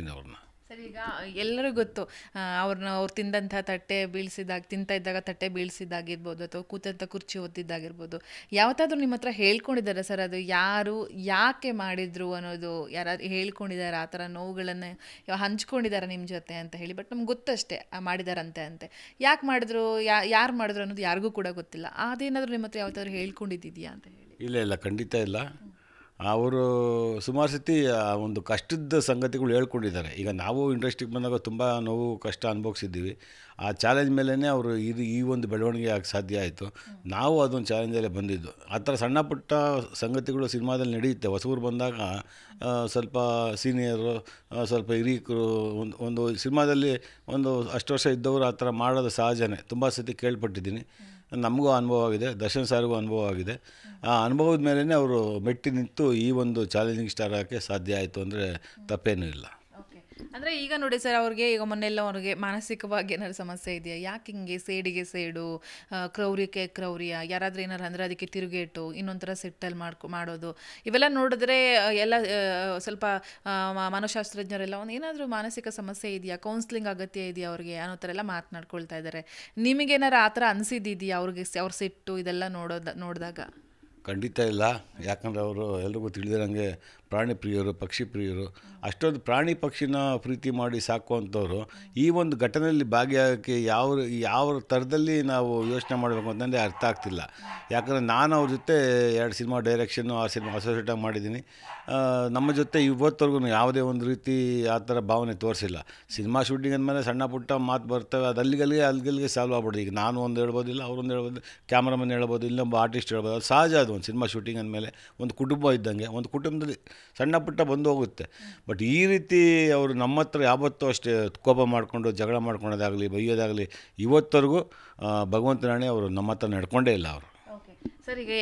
ದಿನ ಅವ್ರನ್ನ ಈಗ ಎಲ್ಲರಿಗೂ ಗೊತ್ತು ಅವ್ರನ್ನ ಅವ್ರು ತಿಂದಂತಹ ತಟ್ಟೆ ಬೀಳ್ಸಿದಾಗ ತಿಂತ ಇದ್ದಾಗ ತಟ್ಟೆ ಬೀಳ್ಸಿದ್ದಾಗಿರ್ಬೋದು ಅಥವಾ ಕೂತಂತ ಕುರ್ಚಿ ಒತ್ತಿದ್ದಾಗಿರ್ಬೋದು ಯಾವತ್ತಾದ್ರೂ ನಿಮ್ಮ ಹತ್ರ ಹೇಳ್ಕೊಂಡಿದ್ದಾರೆ ಸರ್ ಅದು ಯಾರು ಯಾಕೆ ಮಾಡಿದ್ರು ಅನ್ನೋದು ಯಾರಾದ್ರೂ ಹೇಳ್ಕೊಂಡಿದ್ದಾರೆ ಆ ಥರ ನೋವುಗಳನ್ನು ಹಂಚ್ಕೊಂಡಿದ್ದಾರೆ ನಿಮ್ಮ ಜೊತೆ ಅಂತ ಹೇಳಿ ಬಟ್ ನಮ್ಗೆ ಗೊತ್ತಷ್ಟೇ ಮಾಡಿದಾರಂತೆ ಅಂತೆ ಯಾಕೆ ಮಾಡಿದ್ರು ಯಾರು ಮಾಡಿದ್ರು ಅನ್ನೋದು ಯಾರಿಗೂ ಕೂಡ ಗೊತ್ತಿಲ್ಲ ಅದೇನಾದರೂ ನಿಮ್ಮ ಹತ್ರ ಯಾವತ್ತಾದ್ರು ಹೇಳ್ಕೊಂಡಿದ್ದೀಯಾ ಅಂತ ಹೇಳಿ ಇಲ್ಲ ಇಲ್ಲ ಖಂಡಿತ ಇಲ್ಲ ಅವರು ಸುಮಾರು ಸತಿ ಒಂದು ಕಷ್ಟದ ಸಂಗತಿಗಳು ಹೇಳ್ಕೊಂಡಿದ್ದಾರೆ ಈಗ ನಾವು ಇಂಡಸ್ಟ್ರಿಗೆ ಬಂದಾಗ ತುಂಬ ನೋವು ಕಷ್ಟ ಅನುಭವಿಸಿದ್ದೀವಿ ಆ ಚಾಲೆಂಜ್ ಮೇಲೇ ಅವರು ಇದು ಈ ಒಂದು ಬೆಳವಣಿಗೆ ಆಗಿ ಸಾಧ್ಯ ಆಯಿತು ನಾವು ಅದೊಂದು ಚಾಲೆಂಜಲ್ಲೇ ಬಂದಿದ್ದು ಆ ಥರ ಸಣ್ಣ ಪುಟ್ಟ ಸಂಗತಿಗಳು ಸಿನಿಮಾದಲ್ಲಿ ನಡೆಯುತ್ತೆ ಹೊಸೂರು ಬಂದಾಗ ಸ್ವಲ್ಪ ಸೀನಿಯರು ಸ್ವಲ್ಪ ಹಿರಿಯಕರು ಒಂದು ಒಂದು ಸಿನಿಮಾದಲ್ಲಿ ಒಂದು ಅಷ್ಟು ವರ್ಷ ಇದ್ದವರು ಆ ಥರ ಮಾಡೋದು ಸಹಜನೇ ತುಂಬ ಸತಿ ಕೇಳ್ಪಟ್ಟಿದ್ದೀನಿ ನಮಗೂ ಅನುಭವ ಆಗಿದೆ ದರ್ಶನ್ ಅನುಭವ ಆಗಿದೆ ಆ ಅನುಭವದ ಮೇಲೇ ಅವರು ಮೆಟ್ಟಿ ನಿಂತು ಈ ಒಂದು ಚಾಲೆಂಜಿಂಗ್ ಸ್ಟಾರ್ ಆಗೋಕ್ಕೆ ಸಾಧ್ಯ ಆಯಿತು ಅಂದರೆ ತಪ್ಪೇನೂ ಇಲ್ಲ ಅಂದ್ರೆ ಈಗ ನೋಡಿ ಸರ್ ಅವ್ರಿಗೆ ಈಗ ಮೊನ್ನೆಲ್ಲ ಅವ್ರಿಗೆ ಮಾನಸಿಕವಾಗಿ ಏನಾದ್ರು ಸಮಸ್ಯೆ ಇದೆಯಾ ಯಾಕೆ ಹಿಂಗೆ ಸೇಡಿಗೆ ಸೇಡು ಕ್ರೌರ್ಯಕ್ಕೆ ಕ್ರೌರ್ಯ ಯಾರಾದ್ರೂ ಏನಾದ್ರು ಅಂದ್ರೆ ಅದಕ್ಕೆ ತಿರುಗೇಟು ಇನ್ನೊಂಥರ ಸಿಟ್ಟಲ್ಲಿ ಮಾಡ್ಕೊ ಮಾಡೋದು ಇವೆಲ್ಲ ನೋಡಿದ್ರೆ ಎಲ್ಲ ಸ್ವಲ್ಪ ಮನಶಾಸ್ತ್ರಜ್ಞರೆಲ್ಲ ಒಂದು ಏನಾದ್ರೂ ಮಾನಸಿಕ ಸಮಸ್ಯೆ ಇದೆಯಾ ಕೌನ್ಸ್ಲಿಂಗ್ ಅಗತ್ಯ ಇದೆಯಾ ಅವ್ರಿಗೆ ಅನ್ನೋ ಥರ ಎಲ್ಲ ಮಾತನಾಡ್ಕೊಳ್ತಾ ಇದ್ದಾರೆ ನಿಮಗೇನಾರು ಆ ಥರ ಅನಿಸಿದ್ದಿದೆಯಾ ಅವ್ರಿಗೆ ಅವ್ರ ಸಿಟ್ಟು ಇದೆಲ್ಲ ನೋಡೋದ ನೋಡಿದಾಗ ಖಂಡಿತ ಇಲ್ಲ ಯಾಕಂದ್ರೆ ಅವರು ಎಲ್ರಿಗೂ ತಿಳಿದಿರಂಗೆ ಪ್ರಾಣಿ ಪ್ರಿಯರು ಪಕ್ಷಿ ಪ್ರಿಯರು ಅಷ್ಟೊಂದು ಪ್ರಾಣಿ ಪಕ್ಷಿನ ಪ್ರೀತಿ ಮಾಡಿ ಸಾಕುವಂಥವ್ರು ಈ ಒಂದು ಘಟನೆಯಲ್ಲಿ ಭಾಗಿಯಾಗಕ್ಕೆ ಯಾವ ಯಾವ ಥರದಲ್ಲಿ ನಾವು ಯೋಚನೆ ಮಾಡಬೇಕು ಅಂತಂದರೆ ಅರ್ಥ ಆಗ್ತಿಲ್ಲ ಯಾಕಂದರೆ ನಾನು ಅವ್ರ ಜೊತೆ ಎರಡು ಸಿನಿಮಾ ಡೈರೆಕ್ಷನ್ನು ಆ ಸಿನಿಮಾ ಅಸೋಸಿಯೇಟ್ ಆಗಿ ಮಾಡಿದ್ದೀನಿ ನಮ್ಮ ಜೊತೆ ಇವತ್ತವರೆಗೂ ಯಾವುದೇ ಒಂದು ರೀತಿ ಆ ಥರ ಭಾವನೆ ತೋರಿಸಿಲ್ಲ ಸಿನಿಮಾ ಶೂಟಿಂಗ್ ಅಂದಮೇಲೆ ಸಣ್ಣ ಪುಟ್ಟ ಮಾತು ಬರ್ತವೆ ಅದು ಅಲ್ಲಿಗಲ್ಲಿಗೆ ಅಲ್ಲಿಗಲ್ಲಿಗೆ ಸಾಲ್ವ್ ಆಗ್ಬಿಡೋದು ಈಗ ನಾನು ಒಂದು ಹೇಳ್ಬೋದಿಲ್ಲ ಅವರೊಂದು ಹೇಳ್ಬೋದು ಕ್ಯಾಮ್ರಾಮನ್ ಹೇಳ್ಬೋದು ಇಲ್ಲೊಬ್ಬ ಆರ್ಟಿಸ್ಟ್ ಹೇಳ್ಬೋದು ಅದು ಸಹಜ ಅದು ಒಂದು ಸಿನಿಮಾ ಶೂಟಿಂಗ್ ಅಂದಮೇಲೆ ಒಂದು ಕುಟುಂಬ ಇದ್ದಂಗೆ ಒಂದು ಕುಟುಂಬದಲ್ಲಿ ಸಣ್ಣ ಪುಟ್ಟ ಬಂದು ಹೋಗುತ್ತೆ ಬಟ್ ಈ ರೀತಿ ಅವರು ನಮ್ಮ ಹತ್ರ ಯಾವತ್ತೂ ಅಷ್ಟೇ ಕೋಪ ಮಾಡಿಕೊಂಡು ಜಗಳ ಮಾಡ್ಕೊಳ್ಳೋದಾಗಲಿ ಬೈಯೋದಾಗಲಿ ಇವತ್ತವರೆಗೂ ಭಗವಂತನಾಣೆ ಅವರು ನಮ್ಮ ಹತ್ರ ನಡ್ಕೊಂಡೇ ಇಲ್ಲ ಅವರು ಸರ್ ಈಗ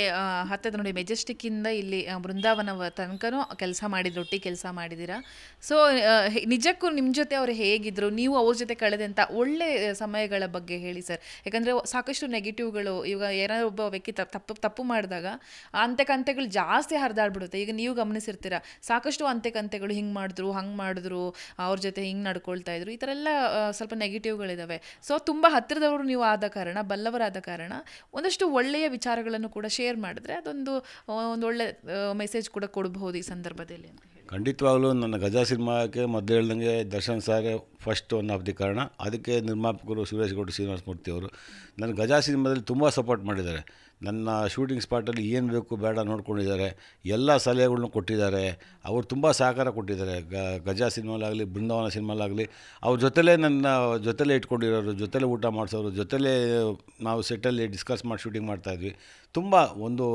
ಹತ್ತದ ನೋಡಿ ಮೆಜೆಸ್ಟಿಕ್ಕಿಂದ ಇಲ್ಲಿ ಬೃಂದಾವನ ತನಕನೂ ಕೆಲಸ ಮಾಡಿದ್ರು ಒಟ್ಟಿಗೆ ಕೆಲಸ ಮಾಡಿದ್ದೀರಾ ಸೊ ನಿಜಕ್ಕೂ ನಿಮ್ಮ ಜೊತೆ ಅವರು ಹೇಗಿದ್ರು ನೀವು ಅವ್ರ ಜೊತೆ ಕಳೆದಂಥ ಒಳ್ಳೆ ಸಮಯಗಳ ಬಗ್ಗೆ ಹೇಳಿ ಸರ್ ಯಾಕಂದರೆ ಸಾಕಷ್ಟು ನೆಗೆಟಿವ್ಗಳು ಇವಾಗ ಏನಾದ್ರು ಒಬ್ಬ ವ್ಯಕ್ತಿ ತಪ್ಪು ತಪ್ಪು ಮಾಡಿದಾಗ ಕಂತೆಗಳು ಜಾಸ್ತಿ ಹರಿದಾಡ್ಬಿಡುತ್ತೆ ಈಗ ನೀವು ಗಮನಿಸಿರ್ತೀರ ಸಾಕಷ್ಟು ಅಂತೆಕಂತೆಗಳು ಹಿಂಗೆ ಮಾಡಿದ್ರು ಹಂಗೆ ಮಾಡಿದ್ರು ಅವ್ರ ಜೊತೆ ಹಿಂಗೆ ನಡ್ಕೊಳ್ತಾ ಇದ್ರು ಈ ಥರ ಎಲ್ಲ ಸ್ವಲ್ಪ ನೆಗೆಟಿವ್ಗಳಿದ್ದಾವೆ ಸೊ ತುಂಬ ಹತ್ತಿರದವರು ನೀವು ಆದ ಕಾರಣ ಬಲ್ಲವರಾದ ಕಾರಣ ಒಂದಷ್ಟು ಒಳ್ಳೆಯ ವಿಚಾರಗಳನ್ನು ಕೂಡ ಶೇರ್ ಮಾಡಿದ್ರೆ ಅದೊಂದು ಒಂದು ಒಳ್ಳೆ ಮೆಸೇಜ್ ಕೂಡ ಕೊಡಬಹುದು ಈ ಸಂದರ್ಭದಲ್ಲಿ ಖಂಡಿತವಾಗ್ಲೂ ನನ್ನ ಗಜಾ ಸಿನಿಮಾಕ್ಕೆ ಮೊದಲು ಹೇಳ್ದಂಗೆ Darshan sir first one of the ಕಾರಣ ಅದಕ್ಕೆ ನಿರ್ಮಾಪಕರು ಸುರೇಶ್ ಗೌಡ ಶ್ರೀನಿವಾಸ ಮೂರ್ತಿ ಅವರು ನನ್ನ ಗಜಾ ಸಿನಿಮಾದಲ್ಲಿ ತುಂಬ ಸಪೋರ್ಟ್ ಮಾಡಿದ್ದಾರೆ ನನ್ನ ಶೂಟಿಂಗ್ ಸ್ಪಾಟಲ್ಲಿ ಏನು ಬೇಕು ಬೇಡ ನೋಡ್ಕೊಂಡಿದ್ದಾರೆ ಎಲ್ಲ ಸಲಹೆಗಳನ್ನ ಕೊಟ್ಟಿದ್ದಾರೆ ಅವರು ತುಂಬ ಸಹಕಾರ ಕೊಟ್ಟಿದ್ದಾರೆ ಗ ಗಜಾ ಸಿನಿಮಾಲಾಗಲಿ ಬೃಂದಾವನ ಸಿನಿಮಾಲಾಗಲಿ ಅವ್ರ ಜೊತೆಲೇ ನನ್ನ ಜೊತೆಲೇ ಇಟ್ಕೊಂಡಿರೋರು ಜೊತೆಲೇ ಊಟ ಮಾಡಿಸೋರು ಜೊತೆಲೇ ನಾವು ಸೆಟ್ಟಲ್ಲಿ ಡಿಸ್ಕಸ್ ಮಾಡಿ ಶೂಟಿಂಗ್ ಮಾಡ್ತಾಯಿದ್ವಿ ತುಂಬ ಒಂದು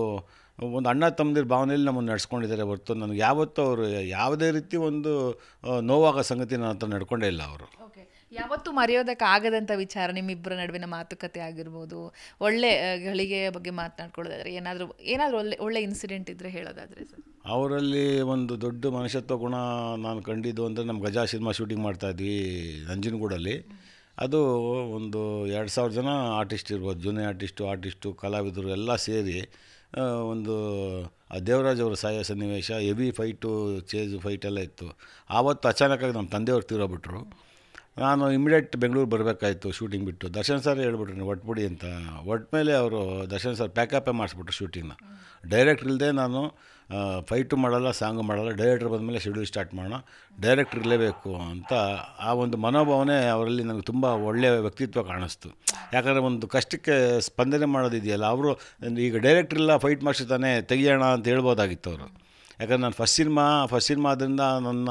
ಒಂದು ಅಣ್ಣ ತಮ್ಮದಿರ ಭಾವನೆಯಲ್ಲಿ ನಮ್ಮನ್ನು ನಡೆಸ್ಕೊಂಡಿದ್ದಾರೆ ಹೊರತು ನನಗೆ ಯಾವತ್ತೂ ಅವರು ಯಾವುದೇ ರೀತಿ ಒಂದು ನೋವಾಗ ಸಂಗತಿ ನನ್ನ ಹತ್ರ ನಡ್ಕೊಂಡೇ ಇಲ್ಲ ಅವರು ಅವರು ಯಾವತ್ತೂ ಮರೆಯೋದಕ್ಕೆ ಆಗದಂಥ ವಿಚಾರ ನಿಮ್ಮಿಬ್ಬರ ನಡುವಿನ ಮಾತುಕತೆ ಆಗಿರ್ಬೋದು ಒಳ್ಳೆ ಗಳಿಗೆಯ ಬಗ್ಗೆ ಮಾತನಾಡ್ಕೊಳ್ಳೋದಾದ್ರೆ ಏನಾದರೂ ಏನಾದರೂ ಒಳ್ಳೆ ಒಳ್ಳೆ ಇನ್ಸಿಡೆಂಟ್ ಇದ್ದರೆ ಹೇಳೋದಾದರೆ ಸರ್ ಅವರಲ್ಲಿ ಒಂದು ದೊಡ್ಡ ಮನುಷ್ಯತ್ವ ಗುಣ ನಾನು ಕಂಡಿದ್ದು ಅಂದರೆ ನಮ್ಮ ಗಜಾ ಸಿನಿಮಾ ಶೂಟಿಂಗ್ ಇದ್ವಿ ನಂಜನಗೂಡಲ್ಲಿ ಅದು ಒಂದು ಎರಡು ಸಾವಿರ ಜನ ಆರ್ಟಿಸ್ಟ್ ಇರ್ಬೋದು ಜೂನಿಯರ್ ಆರ್ಟಿಸ್ಟು ಆರ್ಟಿಸ್ಟು ಕಲಾವಿದರು ಎಲ್ಲ ಸೇರಿ ಒಂದು ಆ ದೇವರಾಜ್ ಅವರ ಸಾಯ ಸನ್ನಿವೇಶ ಎವಿ ಫೈಟು ಚೇಜ್ ಫೈಟೆಲ್ಲ ಇತ್ತು ಆವತ್ತು ಅಚಾನಕ್ಕಾಗಿ ನಮ್ಮ ತಂದೆಯವ್ರು ತೀರೋಬಿಟ್ರು ನಾನು ಇಮಿಡಿಯೇಟ್ ಬೆಂಗಳೂರು ಬರಬೇಕಾಯಿತು ಶೂಟಿಂಗ್ ಬಿಟ್ಟು ದರ್ಶನ್ ಸರ್ ಹೇಳ್ಬಿಟ್ರು ನೀವು ಒಟ್ಬಿಡಿ ಅಂತ ಒಟ್ಮೇಲೆ ಮೇಲೆ ಅವರು ದರ್ಶನ್ ಸರ್ ಪ್ಯಾಕಪ್ಪೇ ಮಾಡಿಸ್ಬಿಟ್ರು ಶೂಟಿಂಗ್ನ ಡೈರೆಕ್ಟ್ರ್ ಇಲ್ಲದೆ ನಾನು ಫೈಟು ಮಾಡಲ್ಲ ಸಾಂಗ್ ಮಾಡಲ್ಲ ಡೈರೆಕ್ಟ್ರ್ ಮೇಲೆ ಶೆಡ್ಯೂಲ್ ಸ್ಟಾರ್ಟ್ ಮಾಡೋಣ ಡೈರೆಕ್ಟ್ರ್ ಇರಲೇಬೇಕು ಅಂತ ಆ ಒಂದು ಮನೋಭಾವನೆ ಅವರಲ್ಲಿ ನನಗೆ ತುಂಬ ಒಳ್ಳೆಯ ವ್ಯಕ್ತಿತ್ವ ಕಾಣಿಸ್ತು ಯಾಕಂದರೆ ಒಂದು ಕಷ್ಟಕ್ಕೆ ಸ್ಪಂದನೆ ಮಾಡೋದಿದೆಯಲ್ಲ ಅವರು ಈಗ ಡೈರೆಕ್ಟ್ರ್ ಇಲ್ಲ ಫೈಟ್ ಮಾಡಿಸ್ತಾನೆ ತೆಗಿಯೋಣ ಅಂತ ಹೇಳ್ಬೋದಾಗಿತ್ತು ಅವರು ಯಾಕಂದ್ರೆ ನಾನು ಫಸ್ಟ್ ಸಿನಿಮಾ ಫಸ್ಟ್ ಸಿನಿಮಾ ಆದ್ದರಿಂದ ನನ್ನ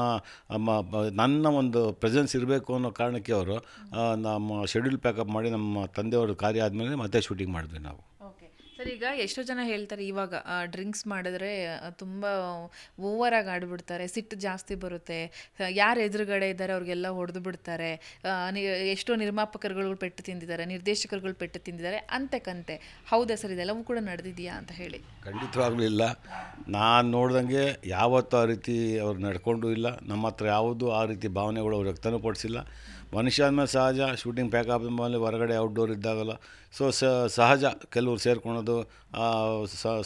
ನನ್ನ ಒಂದು ಪ್ರೆಸೆನ್ಸ್ ಇರಬೇಕು ಅನ್ನೋ ಕಾರಣಕ್ಕೆ ಅವರು ನಮ್ಮ ಶೆಡ್ಯೂಲ್ ಪ್ಯಾಕಪ್ ಮಾಡಿ ನಮ್ಮ ತಂದೆಯವರು ಕಾರ್ಯ ಆದಮೇಲೆ ಮತ್ತೆ ಶೂಟಿಂಗ್ ಮಾಡಿದ್ವಿ ನಾವು ಈಗ ಎಷ್ಟೋ ಜನ ಹೇಳ್ತಾರೆ ಇವಾಗ ಡ್ರಿಂಕ್ಸ್ ಮಾಡಿದ್ರೆ ತುಂಬ ಓವರಾಗಿ ಆಡ್ಬಿಡ್ತಾರೆ ಸಿಟ್ಟು ಜಾಸ್ತಿ ಬರುತ್ತೆ ಯಾರು ಎದುರುಗಡೆ ಇದ್ದಾರೆ ಅವ್ರಿಗೆಲ್ಲ ಹೊಡೆದು ಬಿಡ್ತಾರೆ ಎಷ್ಟೋ ನಿರ್ಮಾಪಕರುಗಳು ಪೆಟ್ಟು ತಿಂದಿದ್ದಾರೆ ನಿರ್ದೇಶಕರುಗಳು ಪೆಟ್ಟು ತಿಂದಿದ್ದಾರೆ ಕಂತೆ ಹೌದಾ ಸರ್ ಇದೆಲ್ಲವೂ ಕೂಡ ನಡೆದಿದೆಯಾ ಅಂತ ಹೇಳಿ ಖಂಡಿತವಾಗ್ಲೂ ಇಲ್ಲ ನಾನು ನೋಡ್ದಂಗೆ ಯಾವತ್ತೂ ಆ ರೀತಿ ಅವ್ರು ನಡ್ಕೊಂಡು ಇಲ್ಲ ನಮ್ಮ ಹತ್ರ ಯಾವುದು ಆ ರೀತಿ ಭಾವನೆಗಳು ಅವ್ರು ವ್ಯಕ್ತನೂ ಕೊಡಿಸಿಲ್ಲ ಮನುಷ್ಯ ಅಂದಮೇಲೆ ಸಹಜ ಶೂಟಿಂಗ್ ಪ್ಯಾಕಪ್ ಮೇಲೆ ಹೊರಗಡೆ ಔಟ್ಡೋರ್ ಇದ್ದಾಗಲ್ಲ ಸೊ ಸಹಜ ಕೆಲವ್ರು ಸೇರ್ಕೊಳೋದು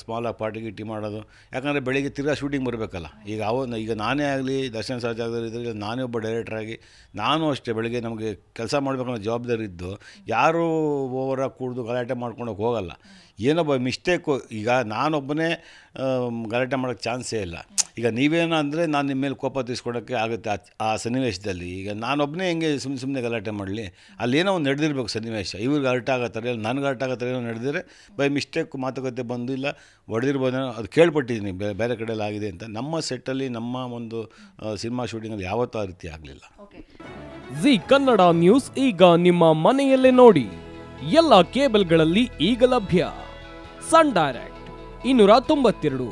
ಸ್ಮಾಲ್ ಆಗಿ ಪಾರ್ಟಿ ಗಿಟ್ಟಿ ಮಾಡೋದು ಯಾಕಂದರೆ ಬೆಳಿಗ್ಗೆ ತಿರ್ಗಾ ಶೂಟಿಂಗ್ ಬರಬೇಕಲ್ಲ ಈಗ ಅವ ಈಗ ನಾನೇ ಆಗಲಿ ದರ್ಶನ್ ಸಹಜ ಆಗಲಿ ನಾನೇ ಒಬ್ಬ ಡೈರೆಕ್ಟ್ರಾಗಿ ನಾನು ಅಷ್ಟೇ ಬೆಳಿಗ್ಗೆ ನಮಗೆ ಕೆಲಸ ಮಾಡಬೇಕನ್ನೋ ಜವಾಬ್ದಾರಿ ಇದ್ದು ಯಾರೂ ಓವರಾಗಿ ಕೂಡ್ದು ಗಲಾಟೆ ಮಾಡ್ಕೊಳಕ್ಕೆ ಹೋಗಲ್ಲ ಏನೋ ಬ ಮಿಸ್ಟೇಕು ಈಗ ನಾನೊಬ್ಬನೇ ಗಲಾಟೆ ಮಾಡೋಕ್ಕೆ ಚಾನ್ಸೇ ಇಲ್ಲ ಈಗ ನೀವೇನೋ ಅಂದರೆ ನಾನು ನಿಮ್ಮ ಮೇಲೆ ಕೋಪ ತೀರಿಸ್ಕೊಡೋಕ್ಕೆ ಆಗುತ್ತೆ ಆ ಸನ್ನಿವೇಶದಲ್ಲಿ ಈಗ ನಾನೊಬ್ಬನೇ ಹೆಂಗೆ ಸುಮ್ಮನೆ ಸುಮ್ಮನೆ ಗಲಾಟೆ ಮಾಡಲಿ ಅಲ್ಲೇನೋ ಒಂದು ನಡೆದಿರ್ಬೇಕು ಸನ್ನಿವೇಶ ಇವ್ರಿಗೆ ಅರ್ಟ್ ಆಗತ್ತಾರೆ ಇಲ್ಲ ನನಗೆ ಅರ್ಟ್ ಆಗತ್ತಾರೆ ಏನೋ ನಡೆದಿದ್ರೆ ಬೈ ಮಿಸ್ಟೇಕ್ ಮಾತುಕತೆ ಬಂದಿಲ್ಲ ಹೊಡೆದಿರ್ಬೋದೇನೋ ಅದು ಕೇಳ್ಪಟ್ಟಿದ್ದೀನಿ ಬೇರೆ ಕಡೆಯಲ್ಲಿ ಆಗಿದೆ ಅಂತ ನಮ್ಮ ಸೆಟ್ಟಲ್ಲಿ ನಮ್ಮ ಒಂದು ಸಿನಿಮಾ ಶೂಟಿಂಗಲ್ಲಿ ಯಾವತ್ತೂ ಆ ರೀತಿ ಆಗಲಿಲ್ಲ ಜಿ ಕನ್ನಡ ನ್ಯೂಸ್ ಈಗ ನಿಮ್ಮ ಮನೆಯಲ್ಲೇ ನೋಡಿ ಎಲ್ಲ ಕೇಬಲ್ಗಳಲ್ಲಿ ಈಗ ಲಭ್ಯ ಸನ್ ಡೈರೆಕ್ಟ್ ಇನ್ನೂರ ತೊಂಬತ್ತೆರಡು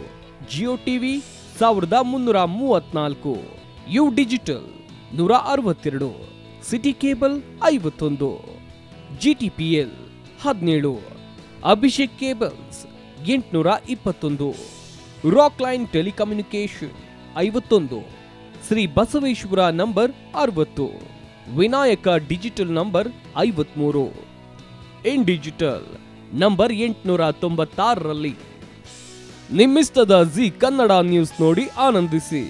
ಜಿಯೋ ಟಿವಿ ಸಾವಿರದ ಮುನ್ನೂರ ಮೂವತ್ನಾಲ್ಕು ಯು ಡಿಜಿಟಲ್ ನೂರ ಅರವತ್ತೆರಡು ಸಿಟಿ ಕೇಬಲ್ ಐವತ್ತೊಂದು ಜಿ ಟಿ ಪಿ ಎಲ್ ಹದಿನೇಳು ಅಭಿಷೇಕ್ ಕೇಬಲ್ಸ್ ಎಂಟುನೂರ ಇಪ್ಪತ್ತೊಂದು ರಾಕ್ ಲೈನ್ ಟೆಲಿಕಮ್ಯುನಿಕೇಶನ್ ಐವತ್ತೊಂದು ಶ್ರೀ ಬಸವೇಶ್ವರ ನಂಬರ್ ಅರವತ್ತು ವಿನಾಯಕ ಡಿಜಿಟಲ್ ನಂಬರ್ ಐವತ್ಮೂರು ಇನ್ ಡಿಜಿಟಲ್ ನಂಬರ್ ಎಂಟುನೂರ ತೊಂಬತ್ತಾರರಲ್ಲಿ ನಿಮ್ಮಿಸ್ತದ ಜಿ ಕನ್ನಡ ನ್ಯೂಸ್ ನೋಡಿ ಆನಂದಿಸಿ